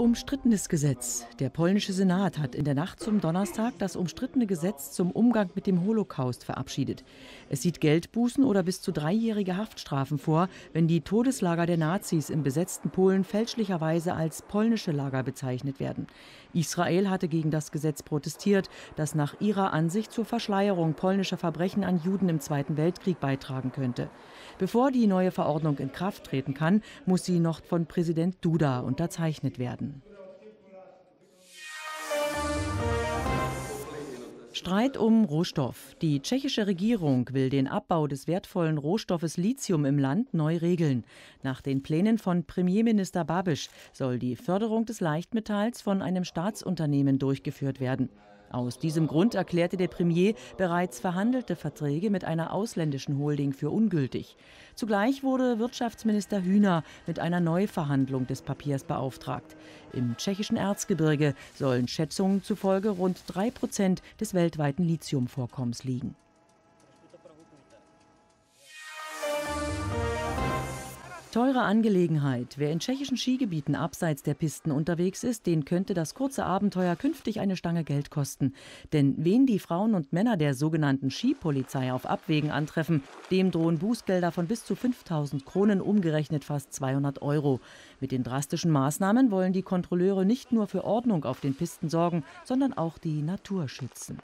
umstrittenes Gesetz. Der polnische Senat hat in der Nacht zum Donnerstag das umstrittene Gesetz zum Umgang mit dem Holocaust verabschiedet. Es sieht Geldbußen oder bis zu dreijährige Haftstrafen vor, wenn die Todeslager der Nazis im besetzten Polen fälschlicherweise als polnische Lager bezeichnet werden. Israel hatte gegen das Gesetz protestiert, das nach ihrer Ansicht zur Verschleierung polnischer Verbrechen an Juden im Zweiten Weltkrieg beitragen könnte. Bevor die neue Verordnung in Kraft treten kann, muss sie noch von Präsident Duda unterzeichnet werden. Streit um Rohstoff. Die tschechische Regierung will den Abbau des wertvollen Rohstoffes Lithium im Land neu regeln. Nach den Plänen von Premierminister Babisch soll die Förderung des Leichtmetalls von einem Staatsunternehmen durchgeführt werden. Aus diesem Grund erklärte der Premier bereits verhandelte Verträge mit einer ausländischen Holding für ungültig. Zugleich wurde Wirtschaftsminister Hühner mit einer Neuverhandlung des Papiers beauftragt. Im tschechischen Erzgebirge sollen Schätzungen zufolge rund 3% Prozent des weltweiten Lithiumvorkommens liegen. Teure Angelegenheit. Wer in tschechischen Skigebieten abseits der Pisten unterwegs ist, den könnte das kurze Abenteuer künftig eine Stange Geld kosten. Denn wen die Frauen und Männer der sogenannten Skipolizei auf Abwegen antreffen, dem drohen Bußgelder von bis zu 5000 Kronen, umgerechnet fast 200 Euro. Mit den drastischen Maßnahmen wollen die Kontrolleure nicht nur für Ordnung auf den Pisten sorgen, sondern auch die Natur schützen.